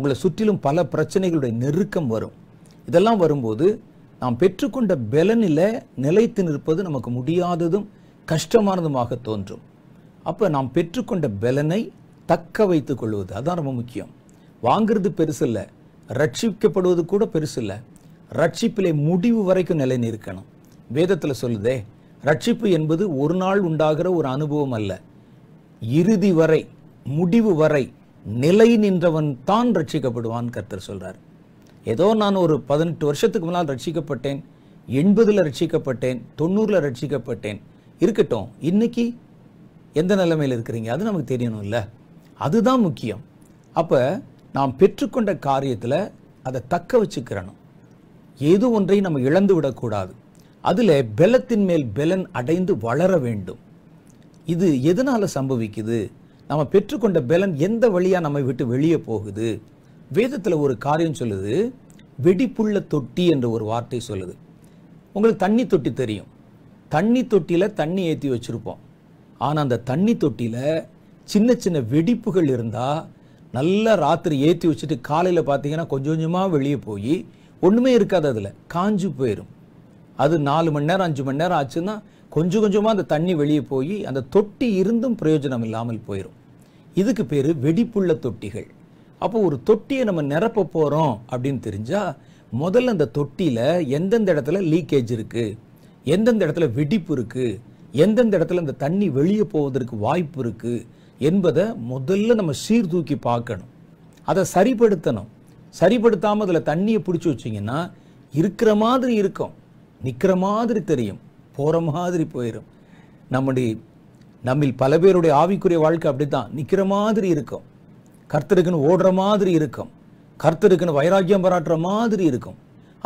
உங்களை சுற்றிலும் பல பிரச்சனைகளுடைய நெருக்கம் வரும் இதெல்லாம் வரும்போது நாம் பெற்றுக்கொண்ட பலனில் நிலைத்து நிற்பது நமக்கு முடியாததும் கஷ்டமானதுமாக தோன்றும் அப்போ நாம் பெற்றுக்கொண்ட பலனை தக்க வைத்துக் கொள்வது அதுதான் ரொம்ப முக்கியம் வாங்கிறது பெருசு இல்லை ரட்சிக்கப்படுவது கூட பெருசு இல்லை ரட்சிப்பிலே முடிவு வரைக்கும் நிலை நிற்கணும் வேதத்தில் சொல்லுதே ரட்சிப்பு என்பது ஒரு நாள் உண்டாகிற ஒரு அனுபவம் அல்ல இறுதி வரை முடிவு வரை நிலை நின்றவன் தான் ரட்சிக்கப்படுவான் கர்த்தர் சொல்கிறார் ஏதோ நான் ஒரு பதினெட்டு வருஷத்துக்கு முன்னால் ரட்சிக்கப்பட்டேன் எண்பதில் ரட்சிக்கப்பட்டேன் தொண்ணூறில் ரட்சிக்கப்பட்டேன் இருக்கட்டும் இன்னைக்கு எந்த நிலைமையில் இருக்கிறீங்க அது நமக்கு தெரியணும் இல்லை அதுதான் முக்கியம் அப்போ நாம் பெற்றுக்கொண்ட காரியத்தில் அதை தக்க வச்சுக்கிறணும் ஏது ஒன்றையும் நம்ம இழந்து விடக்கூடாது அதில் பெலத்தின் மேல் பெலன் அடைந்து வளர வேண்டும் இது எதனால் சம்பவிக்குது நம்ம பெற்றுக்கொண்ட பலன் எந்த வழியாக நம்மை விட்டு வெளியே போகுது வேதத்தில் ஒரு காரியம் சொல்லுது வெடிப்புள்ள தொட்டி என்ற ஒரு வார்த்தை சொல்லுது உங்களுக்கு தண்ணி தொட்டி தெரியும் தண்ணி தொட்டியில் தண்ணி ஏற்றி வச்சுருப்போம் ஆனால் அந்த தண்ணி தொட்டியில் சின்ன சின்ன வெடிப்புகள் இருந்தால் நல்லா ராத்திரி ஏற்றி வச்சுட்டு காலையில் பார்த்தீங்கன்னா கொஞ்சம் கொஞ்சமாக வெளியே போய் ஒன்றுமே இருக்காது அதில் காஞ்சு போயிடும் அது நாலு மணி நேரம் அஞ்சு மணி நேரம் ஆச்சுன்னா கொஞ்சம் கொஞ்சமாக அந்த தண்ணி வெளியே போய் அந்த தொட்டி இருந்தும் பிரயோஜனம் இல்லாமல் போயிடும் இதுக்கு பேர் வெடிப்புள்ள தொட்டிகள் அப்போ ஒரு தொட்டியை நம்ம நிரப்ப போகிறோம் அப்படின்னு தெரிஞ்சால் முதல்ல அந்த தொட்டியில் எந்தெந்த இடத்துல லீக்கேஜ் இருக்குது எந்தெந்த இடத்துல வெடிப்பு இருக்குது எந்தெந்த இடத்துல அந்த தண்ணி வெளியே போவதற்கு வாய்ப்பு இருக்குது என்பதை முதல்ல நம்ம சீர்தூக்கி பார்க்கணும் அதை சரிப்படுத்தணும் சரிப்படுத்தாமல் அதில் தண்ணியை பிடிச்சி வச்சிங்கன்னா இருக்கிற மாதிரி இருக்கும் நிற்கிற மாதிரி தெரியும் போகிற மாதிரி போயிடும் நம்முடைய நம்மில் பல பேருடைய ஆவிக்குரிய வாழ்க்கை அப்படி தான் நிற்கிற மாதிரி இருக்கும் கர்த்தருக்குன்னு ஓடுற மாதிரி இருக்கும் கர்த்தருக்குன்னு வைராக்கியம் பாராட்டுற மாதிரி இருக்கும்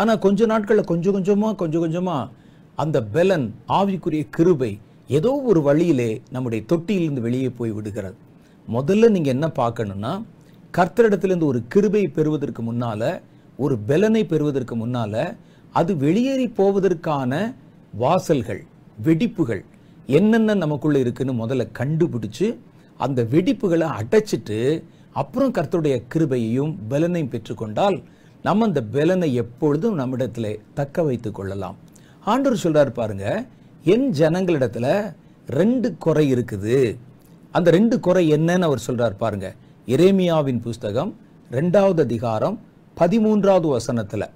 ஆனால் கொஞ்ச நாட்களில் கொஞ்சம் கொஞ்சமாக கொஞ்சம் கொஞ்சமாக அந்த பெலன் ஆவிக்குரிய கிருபை ஏதோ ஒரு வழியிலே நம்முடைய தொட்டியிலிருந்து வெளியே போய் விடுகிறது முதல்ல நீங்கள் என்ன பார்க்கணுன்னா கர்த்தரிடத்துலேருந்து ஒரு கிருபை பெறுவதற்கு முன்னால் ஒரு பெலனை பெறுவதற்கு முன்னால் அது வெளியேறி போவதற்கான வாசல்கள் வெடிப்புகள் என்னென்ன நமக்குள்ளே இருக்குன்னு முதல்ல கண்டுபிடிச்சு அந்த வெடிப்புகளை அடைச்சிட்டு அப்புறம் கர்த்தருடைய கிருபையையும் பலனையும் பெற்றுக்கொண்டால் நம்ம அந்த பலனை எப்பொழுதும் நம்மிடத்தில் தக்க வைத்து கொள்ளலாம் ஆண்டவர் சொல்கிறார் பாருங்க என் ஜனங்களிடத்தில் ரெண்டு குறை இருக்குது அந்த ரெண்டு குறை என்னன்னு அவர் சொல்கிறார் பாருங்க எரேமியாவின் புஸ்தகம் ரெண்டாவது அதிகாரம் பதிமூன்றாவது வசனத்தில்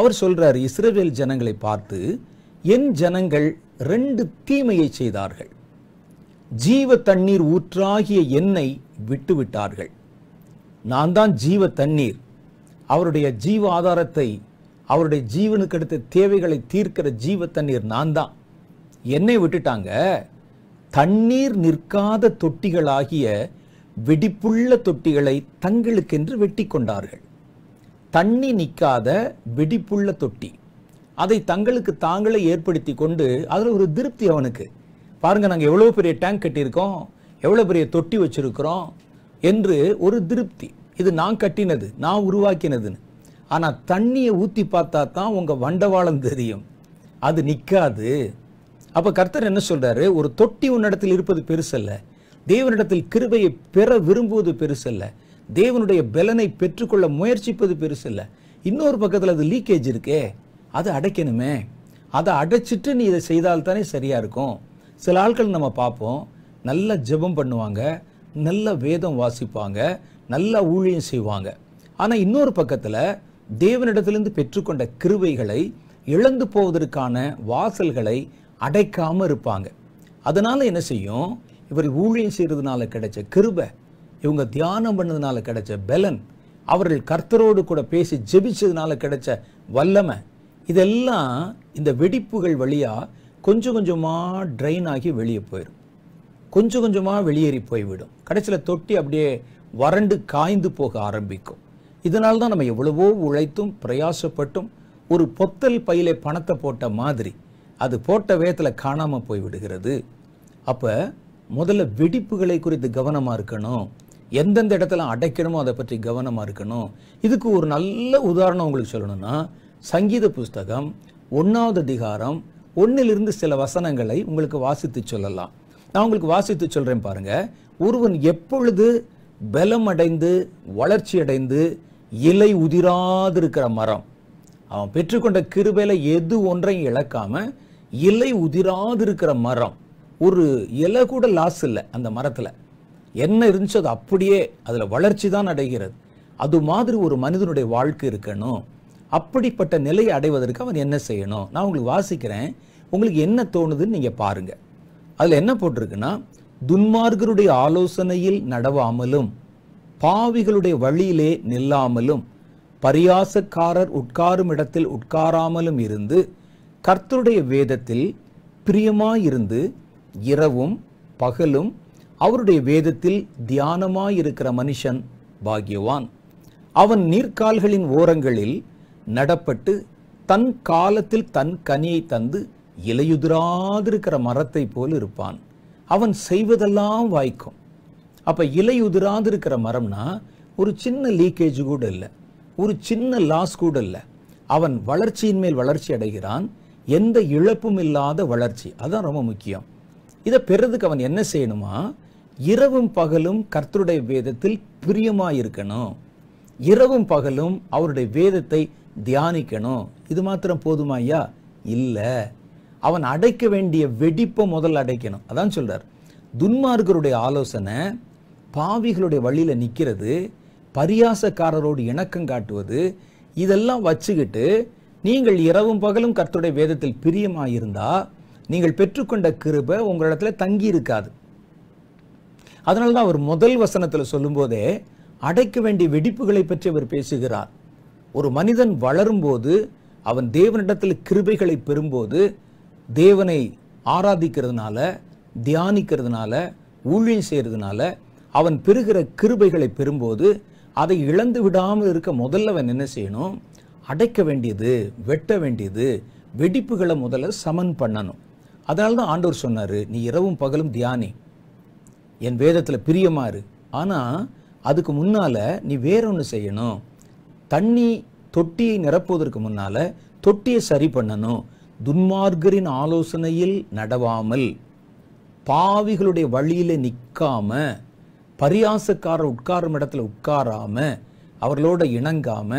அவர் சொல்கிறார் இஸ்ரேவேல் ஜனங்களை பார்த்து என் ஜனங்கள் ரெண்டு தீமையை செய்தார்கள் ஜீவ தண்ணீர் ஊற்றாகிய என்னை விட்டுவிட்டார்கள் நான் தான் ஜீவ தண்ணீர் அவருடைய ஜீவ ஆதாரத்தை அவருடைய ஜீவனுக்கு அடுத்த தேவைகளை தீர்க்கிற ஜீவ தண்ணீர் நான் தான் என்னை விட்டுட்டாங்க தண்ணீர் நிற்காத தொட்டிகளாகிய வெடிப்புள்ள தொட்டிகளை தங்களுக்கென்று வெட்டி கொண்டார்கள் தண்ணி நிற்காத வெடிப்புள்ள தொட்டி அதை தங்களுக்கு தாங்களே ஏற்படுத்தி கொண்டு அதில் ஒரு திருப்தி அவனுக்கு பாருங்கள் நாங்கள் எவ்வளோ பெரிய டேங்க் கட்டியிருக்கோம் எவ்வளோ பெரிய தொட்டி வச்சுருக்கிறோம் என்று ஒரு திருப்தி இது நான் கட்டினது நான் உருவாக்கினதுன்னு ஆனால் தண்ணியை ஊற்றி பார்த்தா தான் உங்கள் வண்டவாளம் தெரியும் அது நிற்காது அப்போ கர்த்தர் என்ன சொல்கிறாரு ஒரு தொட்டி உன்னிடத்தில் இருப்பது பெருசல்ல தேவனிடத்தில் கிருபையை பெற விரும்புவது பெருசல்ல தேவனுடைய பலனை பெற்றுக்கொள்ள முயற்சிப்பது பெருசல்ல இன்னொரு பக்கத்தில் அது லீக்கேஜ் இருக்கே அதை அடைக்கணுமே அதை அடைச்சிட்டு நீ இதை செய்தால்தானே சரியாக இருக்கும் சில ஆட்கள் நம்ம பார்ப்போம் நல்ல ஜெபம் பண்ணுவாங்க நல்ல வேதம் வாசிப்பாங்க நல்ல ஊழியம் செய்வாங்க ஆனால் இன்னொரு பக்கத்தில் தேவனிடத்திலிருந்து பெற்றுக்கொண்ட கிருவைகளை இழந்து போவதற்கான வாசல்களை அடைக்காமல் இருப்பாங்க அதனால் என்ன செய்யும் இவர் ஊழியம் செய்கிறதுனால கிடைச்ச கிருபை இவங்க தியானம் பண்ணதுனால கிடைச்ச பலன் அவர்கள் கர்த்தரோடு கூட பேசி ஜெபிச்சதுனால கிடைச்ச வல்லமை இதெல்லாம் இந்த வெடிப்புகள் வழியாக கொஞ்சம் கொஞ்சமாக ட்ரைன் ஆகி வெளியே போயிடும் கொஞ்சம் கொஞ்சமாக வெளியேறி போய்விடும் கடைசியில் தொட்டி அப்படியே வறண்டு காய்ந்து போக ஆரம்பிக்கும் இதனால் தான் நம்ம எவ்வளவோ உழைத்தும் பிரயாசப்பட்டும் ஒரு பொத்தல் பையிலே பணத்தை போட்ட மாதிரி அது போட்ட வேத்தில் காணாமல் போய் விடுகிறது அப்போ முதல்ல வெடிப்புகளை குறித்து கவனமாக இருக்கணும் எந்தெந்த இடத்துல அடைக்கணுமோ அதை பற்றி கவனமாக இருக்கணும் இதுக்கு ஒரு நல்ல உதாரணம் உங்களுக்கு சொல்லணும்னா சங்கீத புஸ்தகம் ஒன்றாவது அதிகாரம் ஒன்றிலிருந்து சில வசனங்களை உங்களுக்கு வாசித்து சொல்லலாம் நான் உங்களுக்கு வாசித்து சொல்கிறேன் பாருங்கள் ஒருவன் எப்பொழுது பலமடைந்து அடைந்து வளர்ச்சி அடைந்து இலை உதிராதிருக்கிற மரம் அவன் பெற்றுக்கொண்ட கிருபையில் எது ஒன்றையும் இழக்காமல் இலை உதிராதிருக்கிற மரம் ஒரு இலை கூட லாஸ் இல்லை அந்த மரத்தில் என்ன இருந்துச்சோ அது அப்படியே அதில் வளர்ச்சி தான் அடைகிறது அது மாதிரி ஒரு மனிதனுடைய வாழ்க்கை இருக்கணும் அப்படிப்பட்ட நிலையை அடைவதற்கு அவன் என்ன செய்யணும் நான் உங்களுக்கு வாசிக்கிறேன் உங்களுக்கு என்ன தோணுதுன்னு நீங்கள் பாருங்கள் அதில் என்ன போட்டிருக்குன்னா துன்மார்கருடைய ஆலோசனையில் நடவாமலும் பாவிகளுடைய வழியிலே நில்லாமலும் பரியாசக்காரர் உட்காரும் இடத்தில் உட்காராமலும் இருந்து கர்த்தருடைய வேதத்தில் பிரியமாயிருந்து இரவும் பகலும் அவருடைய வேதத்தில் தியானமாயிருக்கிற மனுஷன் பாகியவான் அவன் நீர்க்கால்களின் ஓரங்களில் நடப்பட்டு தன் காலத்தில் தன் கனியை தந்து இலையுதிராதிருக்கிற மரத்தை போல் இருப்பான் அவன் செய்வதெல்லாம் வாய்க்கும் அப்போ இலையுதிராதிருக்கிற மரம்னா ஒரு சின்ன லீக்கேஜ் கூட இல்லை ஒரு சின்ன லாஸ் கூட இல்லை அவன் வளர்ச்சியின் மேல் வளர்ச்சி அடைகிறான் எந்த இழப்பும் இல்லாத வளர்ச்சி அதுதான் ரொம்ப முக்கியம் இதை பெறதுக்கு அவன் என்ன செய்யணுமா இரவும் பகலும் கர்த்தருடைய வேதத்தில் பிரியமாக இருக்கணும் இரவும் பகலும் அவருடைய வேதத்தை தியானிக்கணும் இது மாத்திரம் போதுமா ஐயா இல்லை அவன் அடைக்க வேண்டிய வெடிப்பை முதல்ல அடைக்கணும் அதான் சொல்கிறார் துன்மார்கருடைய ஆலோசனை பாவிகளுடைய வழியில் நிற்கிறது பரியாசக்காரரோடு இணக்கம் காட்டுவது இதெல்லாம் வச்சுக்கிட்டு நீங்கள் இரவும் பகலும் கர்த்துடைய வேதத்தில் பிரியமாயிருந்தா நீங்கள் பெற்றுக்கொண்ட கிருபை உங்களிடத்தில் தங்கி இருக்காது அதனால தான் அவர் முதல் வசனத்தில் சொல்லும்போதே அடைக்க வேண்டிய வெடிப்புகளை பற்றி அவர் பேசுகிறார் ஒரு மனிதன் வளரும்போது அவன் தேவனிடத்தில் கிருபைகளை பெறும்போது தேவனை ஆராதிக்கிறதுனால தியானிக்கிறதுனால ஊழியம் செய்கிறதுனால அவன் பெறுகிற கிருபைகளை பெறும்போது அதை இழந்து விடாமல் இருக்க முதல்ல அவன் என்ன செய்யணும் அடைக்க வேண்டியது வெட்ட வேண்டியது வெடிப்புகளை முதல்ல சமன் பண்ணணும் அதனால தான் ஆண்டவர் சொன்னார் நீ இரவும் பகலும் தியானி என் வேதத்தில் பிரியமாறு ஆனால் அதுக்கு முன்னால் நீ வேற ஒன்று செய்யணும் தண்ணி தொட்டியை நிரப்புவதற்கு முன்னால் தொட்டியை சரி பண்ணணும் துன்மார்கரின் ஆலோசனையில் நடவாமல் பாவிகளுடைய வழியில் நிற்காம பரியாசக்காரர் உட்காரும் இடத்துல உட்காராம அவர்களோட இணங்காம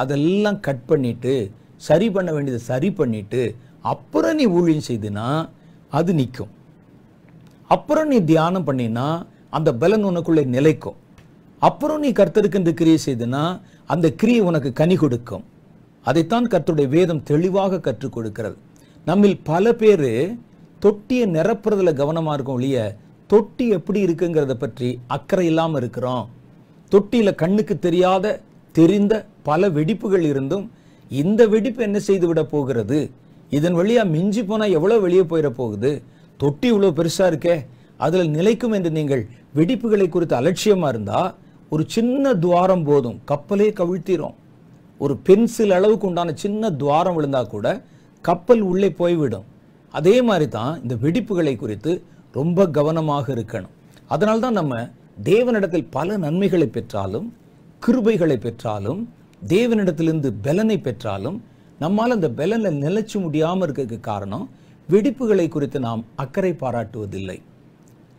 அதெல்லாம் கட் பண்ணிட்டு சரி பண்ண வேண்டியதை சரி பண்ணிட்டு அப்புறம் நீ ஊழியம் செய்தினா அது நிற்கும் அப்புறம் நீ தியானம் பண்ணினா அந்த பலன் உனக்குள்ளே நிலைக்கும் அப்புறம் நீ கர்த்தருக்கு இந்த கிரியை செய்தனா அந்த கிரியை உனக்கு கனி கொடுக்கும் அதைத்தான் கர்த்தருடைய வேதம் தெளிவாக கற்றுக் கொடுக்கிறது நம்மில் பல பேர் தொட்டியை நிரப்புறதுல கவனமாக இருக்கும் ஒழிய தொட்டி எப்படி இருக்குங்கிறத பற்றி அக்கறை இல்லாமல் இருக்கிறோம் தொட்டியில் கண்ணுக்கு தெரியாத தெரிந்த பல வெடிப்புகள் இருந்தும் இந்த வெடிப்பு என்ன செய்து விட போகிறது இதன் வழியாக மிஞ்சி போனால் எவ்வளோ வெளியே போயிட போகுது தொட்டி இவ்வளோ பெருசாக இருக்கே அதில் நிலைக்கும் என்று நீங்கள் வெடிப்புகளை குறித்து அலட்சியமாக இருந்தால் ஒரு சின்ன துவாரம் போதும் கப்பலே கவிழ்த்திரும் ஒரு பென்சில் அளவுக்கு உண்டான சின்ன துவாரம் விழுந்தால் கூட கப்பல் உள்ளே போய்விடும் அதே மாதிரி தான் இந்த வெடிப்புகளை குறித்து ரொம்ப கவனமாக இருக்கணும் அதனால தான் நம்ம தேவனிடத்தில் பல நன்மைகளை பெற்றாலும் கிருபைகளை பெற்றாலும் தேவனிடத்திலிருந்து பலனை பெற்றாலும் நம்மால் அந்த பலனை நிலைச்சு முடியாமல் இருக்கிறதுக்கு காரணம் வெடிப்புகளை குறித்து நாம் அக்கறை பாராட்டுவதில்லை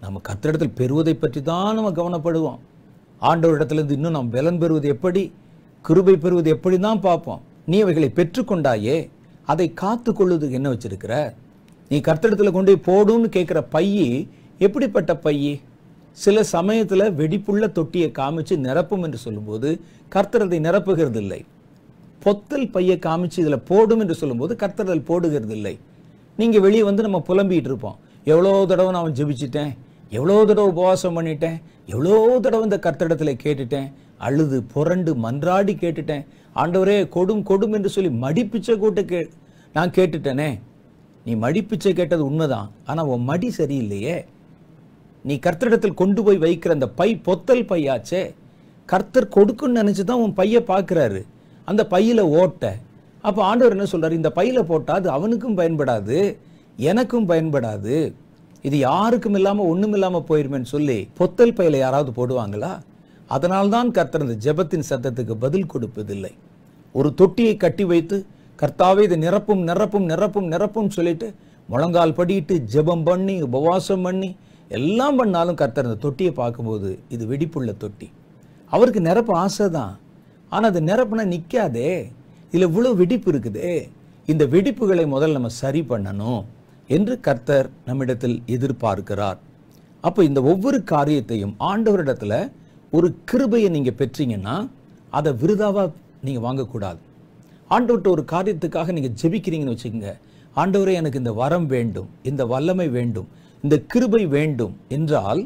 நம்ம கத்திடத்தில் பெறுவதை பற்றி தான் நம்ம கவனப்படுவோம் ஆண்டவரிடத்திலிருந்து இன்னும் நாம் பலன் பெறுவது எப்படி கிருபை பெறுவது எப்படி தான் பார்ப்போம் நீ அவைகளை பெற்றுக்கொண்டாயே அதை காத்து கொள்வதுக்கு என்ன வச்சிருக்கிற நீ கர்த்தடத்தில் கொண்டு போய் போடும்னு கேட்குற பையி எப்படிப்பட்ட பையி சில சமயத்தில் வெடிப்புள்ள தொட்டியை காமிச்சு நிரப்பும் என்று சொல்லும்போது கர்த்தரதை நிரப்புகிறது இல்லை பொத்தல் பையை காமிச்சு இதில் போடும் என்று சொல்லும்போது கர்த்தரதல் போடுகிறது இல்லை நீங்கள் வெளியே வந்து நம்ம புலம்பிகிட்டு இருப்போம் எவ்வளோ தடவை நான் ஜெபிச்சிட்டேன் எவ்வளோ தடவை உபவாசம் பண்ணிட்டேன் எவ்வளோ தடவை இந்த கர்த்தடத்தில் கேட்டுட்டேன் அழுது புரண்டு மன்றாடி கேட்டுட்டேன் ஆண்டவரே கொடும் கொடும் என்று சொல்லி மடிப்பிச்சை கூட்ட கே நான் கேட்டுட்டேனே நீ மடிப்பிச்சை கேட்டது உண்மைதான் ஆனால் உன் மடி சரியில்லையே நீ கர்த்தரிடத்தில் கொண்டு போய் வைக்கிற அந்த பை பொத்தல் பையாச்சே கர்த்தர் கொடுக்குன்னு நினச்சி தான் உன் பையை பார்க்குறாரு அந்த பையில் ஓட்ட அப்போ ஆண்டவர் என்ன சொல்கிறார் இந்த பையில் போட்டால் அது அவனுக்கும் பயன்படாது எனக்கும் பயன்படாது இது யாருக்கும் இல்லாமல் ஒன்றும் இல்லாமல் போயிருமேன்னு சொல்லி பொத்தல் பையில யாராவது போடுவாங்களா அதனால்தான் கர்த்தர் இந்த ஜெபத்தின் சத்தத்துக்கு பதில் கொடுப்பதில்லை ஒரு தொட்டியை கட்டி வைத்து கர்த்தாவே இது நிரப்பும் நிரப்பும் நிரப்பும் நிரப்பும் சொல்லிட்டு முழங்கால் படிட்டு ஜெபம் பண்ணி உபவாசம் பண்ணி எல்லாம் பண்ணாலும் கர்த்தர் இந்த தொட்டியை பார்க்கும்போது இது வெடிப்புள்ள தொட்டி அவருக்கு நிரப்பு ஆசை தான் ஆனால் அது நிரப்புனா நிற்காதே இதில் இவ்வளோ வெடிப்பு இருக்குதே இந்த வெடிப்புகளை முதல்ல நம்ம சரி பண்ணணும் என்று கர்த்தர் நம்மிடத்தில் எதிர்பார்க்கிறார் அப்போ இந்த ஒவ்வொரு காரியத்தையும் ஆண்டவரிடத்தில் ஒரு கிருபையை நீங்கள் பெற்றீங்கன்னா அதை விருதாவாக நீங்கள் வாங்கக்கூடாது ஆண்டவர்கிட்ட ஒரு காரியத்துக்காக நீங்கள் ஜெபிக்கிறீங்கன்னு வச்சுக்கோங்க ஆண்டவரே எனக்கு இந்த வரம் வேண்டும் இந்த வல்லமை வேண்டும் இந்த கிருபை வேண்டும் என்றால்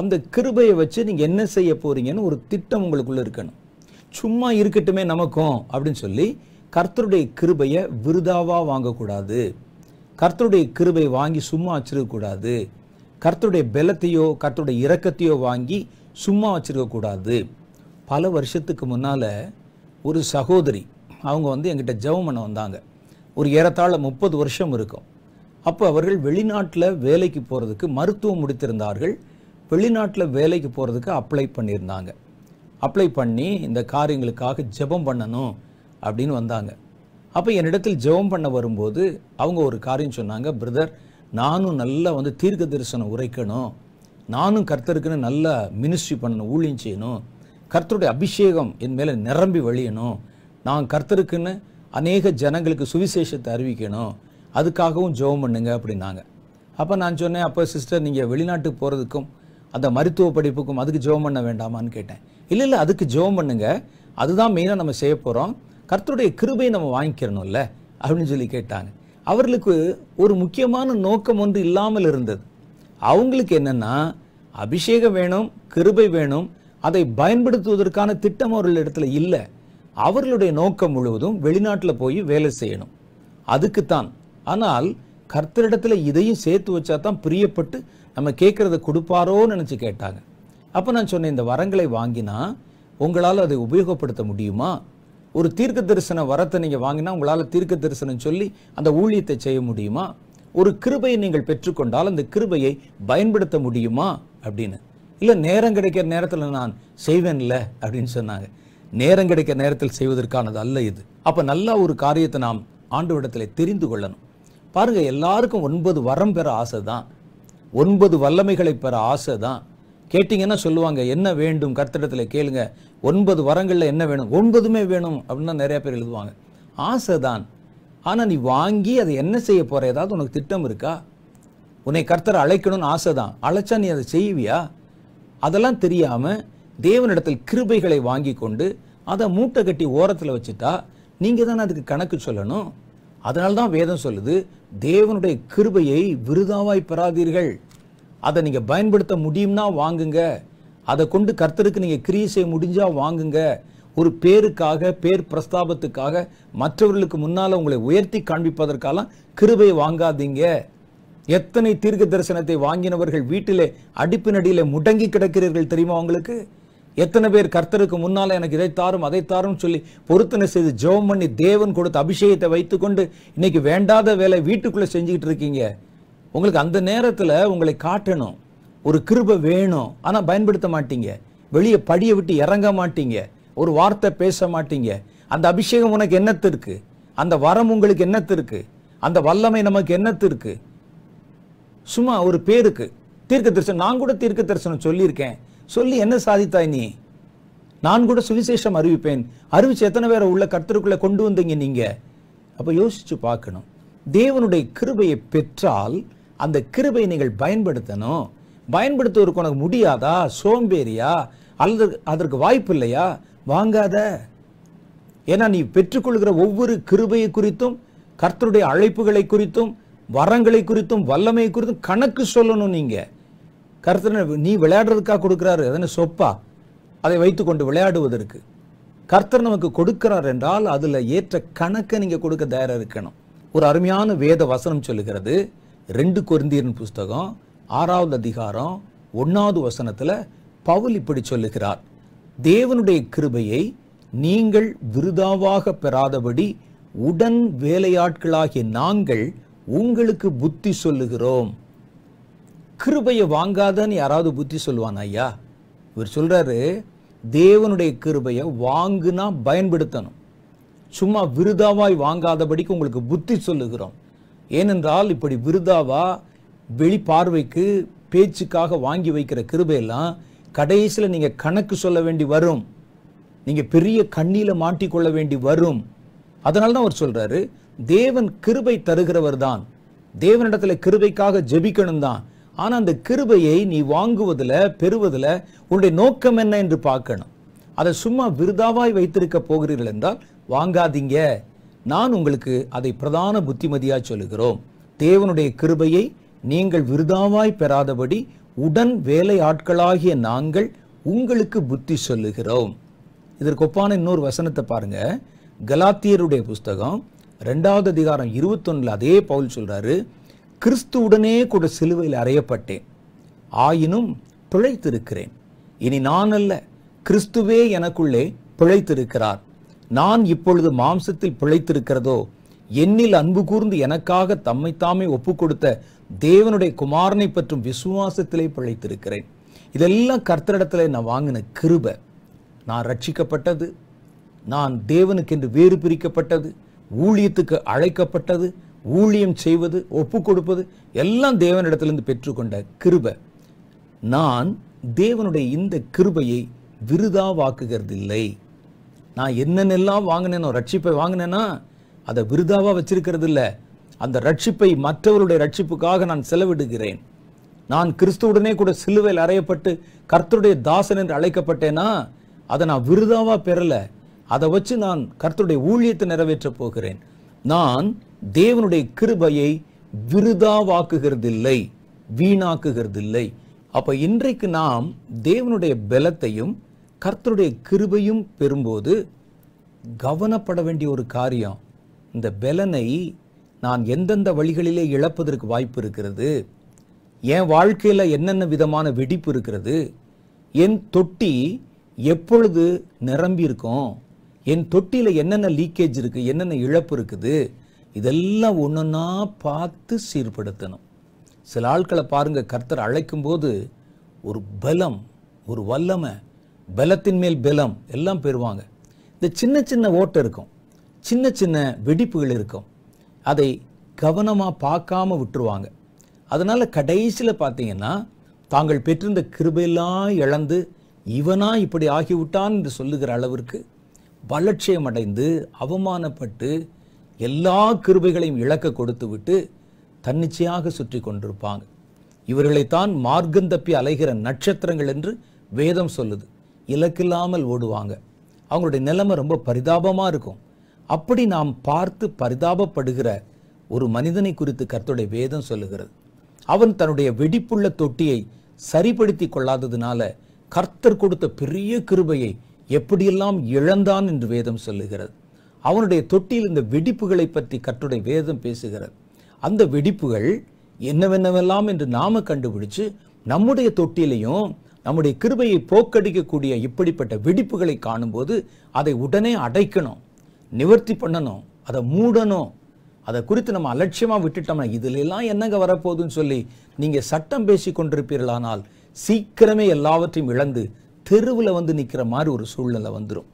அந்த கிருபையை வச்சு நீங்கள் என்ன செய்ய போகிறீங்கன்னு ஒரு திட்டம் உங்களுக்குள்ளே இருக்கணும் சும்மா இருக்கட்டுமே நமக்கும் அப்படின்னு சொல்லி கர்த்தருடைய கிருபையை விருதாவாக வாங்கக்கூடாது கர்த்தருடைய கிருபை வாங்கி சும்மா வச்சிருக்கக்கூடாது கர்த்தருடைய பலத்தையோ கர்த்தருடைய இரக்கத்தையோ வாங்கி சும்மா வச்சிருக்கக்கூடாது பல வருஷத்துக்கு முன்னால் ஒரு சகோதரி அவங்க வந்து எங்கிட்ட ஜெபம் பண்ண வந்தாங்க ஒரு ஏறத்தாழ முப்பது வருஷம் இருக்கும் அப்போ அவர்கள் வெளிநாட்டில் வேலைக்கு போகிறதுக்கு மருத்துவம் முடித்திருந்தார்கள் வெளிநாட்டில் வேலைக்கு போகிறதுக்கு அப்ளை பண்ணியிருந்தாங்க அப்ளை பண்ணி இந்த காரியங்களுக்காக ஜெபம் பண்ணணும் அப்படின்னு வந்தாங்க அப்போ என்னிடத்தில் ஜெபம் பண்ண வரும்போது அவங்க ஒரு காரியம் சொன்னாங்க பிரதர் நானும் நல்லா வந்து தீர்க்க தரிசனம் உரைக்கணும் நானும் கர்த்தருக்குன்னு நல்லா மினிஸ்ட்ரி பண்ணணும் ஊழியம் செய்யணும் கர்த்தருடைய அபிஷேகம் என் மேலே நிரம்பி வழியணும் நான் கர்த்தருக்குன்னு அநேக ஜனங்களுக்கு சுவிசேஷத்தை அறிவிக்கணும் அதுக்காகவும் ஜெபம் பண்ணுங்க அப்படின்னாங்க அப்போ நான் சொன்னேன் அப்போ சிஸ்டர் நீங்கள் வெளிநாட்டுக்கு போகிறதுக்கும் அந்த மருத்துவ படிப்புக்கும் அதுக்கு ஜெபம் பண்ண வேண்டாமான்னு கேட்டேன் இல்லை இல்லை அதுக்கு ஜெபம் பண்ணுங்க அதுதான் மெயினாக நம்ம செய்ய போகிறோம் கர்த்தருடைய கிருபையை நம்ம இல்லை அப்படின்னு சொல்லி கேட்டாங்க அவர்களுக்கு ஒரு முக்கியமான நோக்கம் ஒன்று இல்லாமல் இருந்தது அவங்களுக்கு என்னென்னா அபிஷேகம் வேணும் கிருபை வேணும் அதை பயன்படுத்துவதற்கான திட்டம் அவர்கள் இடத்துல இல்லை அவர்களுடைய நோக்கம் முழுவதும் வெளிநாட்டில் போய் வேலை செய்யணும் அதுக்குத்தான் ஆனால் கர்த்தரிடத்தில் இதையும் சேர்த்து வச்சா தான் பிரியப்பட்டு நம்ம கேட்குறத கொடுப்பாரோன்னு நினச்சி கேட்டாங்க அப்போ நான் சொன்னேன் இந்த வரங்களை வாங்கினா உங்களால் அதை உபயோகப்படுத்த முடியுமா ஒரு தீர்க்க தரிசன வரத்தை நீங்கள் வாங்கினா உங்களால் தீர்க்க தரிசனம் சொல்லி அந்த ஊழியத்தை செய்ய முடியுமா ஒரு கிருபையை நீங்கள் பெற்றுக்கொண்டால் அந்த கிருபையை பயன்படுத்த முடியுமா அப்படின்னு இல்லை நேரம் கிடைக்கிற நேரத்தில் நான் செய்வேன்ல அப்படின்னு சொன்னாங்க நேரம் கிடைக்கிற நேரத்தில் செய்வதற்கானது அல்ல இது அப்போ நல்லா ஒரு காரியத்தை நாம் ஆண்டு விடத்தில் தெரிந்து கொள்ளணும் பாருங்கள் எல்லாருக்கும் ஒன்பது வரம் பெற ஆசை தான் ஒன்பது வல்லமைகளை பெற ஆசை தான் கேட்டிங்கன்னா சொல்லுவாங்க என்ன வேண்டும் கர்த்திடத்தில் கேளுங்க ஒன்பது வரங்களில் என்ன வேணும் ஒன்பதுமே வேணும் அப்படின்னா நிறைய பேர் எழுதுவாங்க ஆசை தான் ஆனால் நீ வாங்கி அதை என்ன செய்ய போகிற ஏதாவது உனக்கு திட்டம் இருக்கா உன்னை கர்த்தரை அழைக்கணும்னு ஆசை தான் அழைச்சா நீ அதை செய்வியா அதெல்லாம் தெரியாமல் தேவனிடத்தில் கிருபைகளை வாங்கி கொண்டு அதை மூட்டை கட்டி ஓரத்தில் வச்சுட்டா நீங்கள் தானே அதுக்கு கணக்கு சொல்லணும் அதனால தான் வேதம் சொல்லுது தேவனுடைய கிருபையை விருதாவாய் பெறாதீர்கள் அதை நீங்கள் பயன்படுத்த முடியும்னா வாங்குங்க அதை கொண்டு கர்த்தருக்கு நீங்கள் கிரியை செய்ய முடிஞ்சால் வாங்குங்க ஒரு பேருக்காக பேர் பிரஸ்தாபத்துக்காக மற்றவர்களுக்கு முன்னால் உங்களை உயர்த்தி காண்பிப்பதற்காலாம் கிருபை வாங்காதீங்க எத்தனை தீர்க்க தரிசனத்தை வாங்கினவர்கள் வீட்டிலே அடிப்பினடியில் முடங்கி கிடக்கிறீர்கள் தெரியுமா உங்களுக்கு எத்தனை பேர் கர்த்தருக்கு முன்னால் எனக்கு இதை தாரும் அதை தாரும் சொல்லி பொருத்தனை செய்து ஜெபம் பண்ணி தேவன் கொடுத்த அபிஷேகத்தை வைத்துக்கொண்டு இன்னைக்கு வேண்டாத வேலை வீட்டுக்குள்ளே செஞ்சுக்கிட்டு இருக்கீங்க உங்களுக்கு அந்த நேரத்தில் உங்களை காட்டணும் ஒரு கிருபை வேணும் ஆனால் பயன்படுத்த மாட்டீங்க வெளியே படியை விட்டு இறங்க மாட்டீங்க ஒரு வார்த்தை பேச மாட்டீங்க அந்த அபிஷேகம் உனக்கு என்னத்து இருக்கு அந்த வரம் உங்களுக்கு என்னத்து இருக்கு அந்த வல்லமை நமக்கு என்னத்து இருக்கு சும்மா ஒரு பேருக்கு தீர்க்க தரிசனம் நான் கூட தீர்க்க தரிசனம் சொல்லியிருக்கேன் சொல்லி என்ன சாதித்தாய் நீ நான் கூட சுவிசேஷம் அறிவிப்பேன் அறிவிச்சு எத்தனை பேரை உள்ள கர்த்தருக்குள்ளே கொண்டு வந்தீங்க நீங்கள் அப்போ யோசித்து பார்க்கணும் தேவனுடைய கிருபையை பெற்றால் அந்த கிருபையை நீங்கள் பயன்படுத்தணும் பயன்படுத்துவதற்கு உனக்கு முடியாதா சோம்பேறியா அல்லது அதற்கு வாய்ப்பு இல்லையா வாங்காத ஏன்னா நீ பெற்றுக்கொள்கிற ஒவ்வொரு கிருபையை குறித்தும் கர்த்தருடைய அழைப்புகளை குறித்தும் வரங்களை குறித்தும் வல்லமை குறித்தும் கணக்கு சொல்லணும் நீங்கள் கர்த்தர் நீ விளையாடுறதுக்காக கொடுக்குறாரு அதனை சொப்பா அதை வைத்து கொண்டு விளையாடுவதற்கு கர்த்தர் நமக்கு கொடுக்கிறார் என்றால் அதில் ஏற்ற கணக்கை நீங்கள் கொடுக்க தயாராக இருக்கணும் ஒரு அருமையான வேத வசனம் சொல்லுகிறது ரெண்டு குருந்தியரின் புஸ்தகம் ஆறாவது அதிகாரம் ஒன்றாவது வசனத்தில் பவுல் இப்படி சொல்லுகிறார் தேவனுடைய கிருபையை நீங்கள் விருதாவாக பெறாதபடி உடன் வேலையாட்களாகிய நாங்கள் உங்களுக்கு புத்தி சொல்லுகிறோம் கிருபையை வாங்காதன்னு யாராவது புத்தி சொல்லுவான் ஐயா இவர் சொல்கிறாரு தேவனுடைய கிருபையை வாங்குனா பயன்படுத்தணும் சும்மா விருதாவாய் வாங்காதபடிக்கு உங்களுக்கு புத்தி சொல்லுகிறோம் ஏனென்றால் இப்படி விருதாவா வெளிப்பார்வைக்கு பேச்சுக்காக வாங்கி வைக்கிற கிருபையெல்லாம் கடைசியில் நீங்கள் கணக்கு சொல்ல வேண்டி வரும் நீங்கள் பெரிய கண்ணியில் மாட்டிக்கொள்ள வேண்டி வரும் அதனால தான் அவர் சொல்கிறாரு தேவன் கிருபை தருகிறவர் தான் தேவனிடத்தில் கிருபைக்காக ஜெபிக்கணும் தான் ஆனால் அந்த கிருபையை நீ வாங்குவதில் பெறுவதில் உன்னுடைய நோக்கம் என்ன என்று பார்க்கணும் அதை சும்மா விருதாவாய் வைத்திருக்க போகிறீர்கள் என்றால் வாங்காதீங்க நான் உங்களுக்கு அதை பிரதான புத்திமதியாக சொல்லுகிறோம் தேவனுடைய கிருபையை நீங்கள் விருதாவாய் பெறாதபடி உடன் வேலை ஆட்களாகிய நாங்கள் உங்களுக்கு புத்தி சொல்லுகிறோம் இதற்கு ஒப்பான இன்னொரு வசனத்தை பாருங்க கலாத்தியருடைய புஸ்தகம் ரெண்டாவது அதிகாரம் இருபத்தொன்னில் அதே பவுல் சொல்கிறாரு உடனே கூட சிலுவையில் அறையப்பட்டேன் ஆயினும் பிழைத்திருக்கிறேன் இனி நான் அல்ல கிறிஸ்துவே எனக்குள்ளே பிழைத்திருக்கிறார் நான் இப்பொழுது மாம்சத்தில் பிழைத்திருக்கிறதோ என்னில் அன்பு கூர்ந்து எனக்காக தம்மைத்தாமே ஒப்பு கொடுத்த தேவனுடைய குமாரனை பற்றும் விசுவாசத்திலே பிழைத்திருக்கிறேன் இதெல்லாம் கர்த்தரிடத்தில் நான் வாங்கின கிருப நான் ரட்சிக்கப்பட்டது நான் தேவனுக்கென்று வேறு பிரிக்கப்பட்டது ஊழியத்துக்கு அழைக்கப்பட்டது ஊழியம் செய்வது ஒப்பு கொடுப்பது எல்லாம் தேவனிடத்திலிருந்து பெற்றுக்கொண்ட கிருப நான் தேவனுடைய இந்த கிருபையை இல்லை நான் என்னென்னலாம் வாங்கினேனோ ரட்சிப்பை வாங்கினேன்னா அதை விருதாவாக வச்சிருக்கிறது இல்லை அந்த ரட்சிப்பை மற்றவருடைய ரட்சிப்புக்காக நான் செலவிடுகிறேன் நான் கிறிஸ்துவுடனே கூட சிலுவையில் அறையப்பட்டு கர்த்தருடைய தாசன் என்று அழைக்கப்பட்டேன்னா அதை நான் விருதாவாக பெறலை அதை வச்சு நான் கர்த்தருடைய ஊழியத்தை நிறைவேற்றப் போகிறேன் நான் தேவனுடைய கிருபையை விருதாவாக்குகிறதில்லை வீணாக்குகிறதில்லை அப்போ இன்றைக்கு நாம் தேவனுடைய பலத்தையும் கர்த்தருடைய கிருபையும் பெறும்போது கவனப்பட வேண்டிய ஒரு காரியம் இந்த பலனை நான் எந்தெந்த வழிகளிலே இழப்பதற்கு வாய்ப்பு இருக்கிறது என் வாழ்க்கையில் என்னென்ன விதமான வெடிப்பு இருக்கிறது என் தொட்டி எப்பொழுது நிரம்பி இருக்கும் என் தொட்டியில் என்னென்ன லீக்கேஜ் இருக்குது என்னென்ன இழப்பு இருக்குது இதெல்லாம் ஒன்றுன்னா பார்த்து சீர்படுத்தணும் சில ஆட்களை பாருங்கள் கர்த்தர் அழைக்கும்போது ஒரு பலம் ஒரு வல்லமை பலத்தின் மேல் பலம் எல்லாம் பெறுவாங்க இந்த சின்ன சின்ன ஓட்டம் இருக்கும் சின்ன சின்ன வெடிப்புகள் இருக்கும் அதை கவனமாக பார்க்காம விட்டுருவாங்க அதனால் கடைசியில் பார்த்தீங்கன்னா தாங்கள் பெற்றிருந்த கிருபையெல்லாம் இழந்து இவனா இப்படி ஆகிவிட்டான் என்று சொல்லுகிற அளவிற்கு வளட்சியம் அடைந்து அவமானப்பட்டு எல்லா கிருபைகளையும் இழக்க கொடுத்து விட்டு தன்னிச்சையாக சுற்றி கொண்டிருப்பாங்க இவர்களைத்தான் மார்க்கம் தப்பி அலைகிற நட்சத்திரங்கள் என்று வேதம் சொல்லுது இலக்கில்லாமல் ஓடுவாங்க அவங்களுடைய நிலைமை ரொம்ப பரிதாபமாக இருக்கும் அப்படி நாம் பார்த்து பரிதாபப்படுகிற ஒரு மனிதனை குறித்து கர்த்தருடைய வேதம் சொல்லுகிறது அவன் தன்னுடைய வெடிப்புள்ள தொட்டியை சரிப்படுத்தி கொள்ளாததுனால கர்த்தர் கொடுத்த பெரிய கிருபையை எப்படியெல்லாம் இழந்தான் என்று வேதம் சொல்லுகிறது அவனுடைய தொட்டியில் இந்த வெடிப்புகளை பற்றி கர்த்தருடைய வேதம் பேசுகிறது அந்த வெடிப்புகள் என்னவென்னவெல்லாம் என்று நாம கண்டுபிடிச்சு நம்முடைய தொட்டிலையும் நம்முடைய கிருபையை போக்கடிக்கக்கூடிய இப்படிப்பட்ட வெடிப்புகளை காணும்போது அதை உடனே அடைக்கணும் நிவர்த்தி பண்ணணும் அதை மூடணும் அதை குறித்து நம்ம அலட்சியமாக விட்டுட்டோம்னா இதிலெல்லாம் என்னங்க வரப்போகுதுன்னு சொல்லி நீங்கள் சட்டம் பேசி கொண்டிருப்பீர்களானால் சீக்கிரமே எல்லாவற்றையும் இழந்து தெருவில் வந்து நிற்கிற மாதிரி ஒரு சூழ்நிலை வந்துடும்